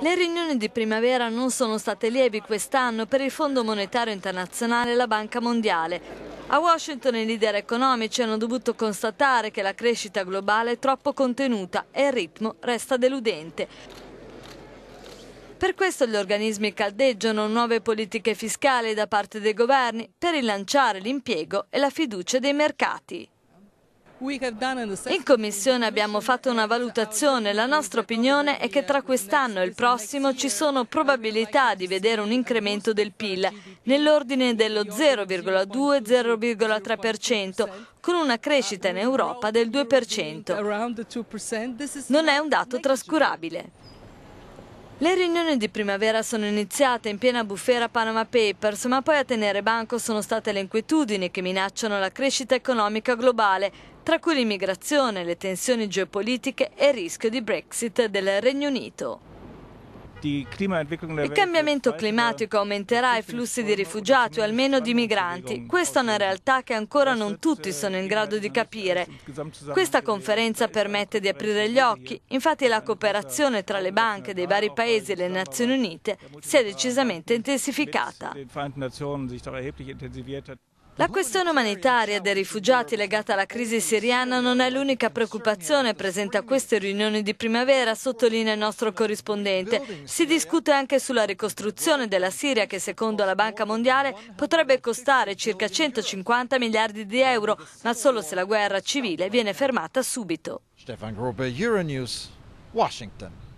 Le riunioni di primavera non sono state lievi quest'anno per il Fondo Monetario Internazionale e la Banca Mondiale. A Washington i leader economici hanno dovuto constatare che la crescita globale è troppo contenuta e il ritmo resta deludente. Per questo gli organismi caldeggiano nuove politiche fiscali da parte dei governi per rilanciare l'impiego e la fiducia dei mercati. In Commissione abbiamo fatto una valutazione, la nostra opinione è che tra quest'anno e il prossimo ci sono probabilità di vedere un incremento del PIL nell'ordine dello 0,2-0,3% con una crescita in Europa del 2%. Non è un dato trascurabile. Le riunioni di primavera sono iniziate in piena bufera Panama Papers, ma poi a tenere banco sono state le inquietudini che minacciano la crescita economica globale, tra cui l'immigrazione, le tensioni geopolitiche e il rischio di Brexit del Regno Unito. Il cambiamento climatico aumenterà i flussi di rifugiati o almeno di migranti. Questa è una realtà che ancora non tutti sono in grado di capire. Questa conferenza permette di aprire gli occhi. Infatti la cooperazione tra le banche dei vari paesi e le Nazioni Unite si è decisamente intensificata. La questione umanitaria dei rifugiati legata alla crisi siriana non è l'unica preoccupazione presente a queste riunioni di primavera, sottolinea il nostro corrispondente. Si discute anche sulla ricostruzione della Siria che secondo la Banca Mondiale potrebbe costare circa 150 miliardi di euro, ma solo se la guerra civile viene fermata subito. Stefan Gruber, Euronews, Washington.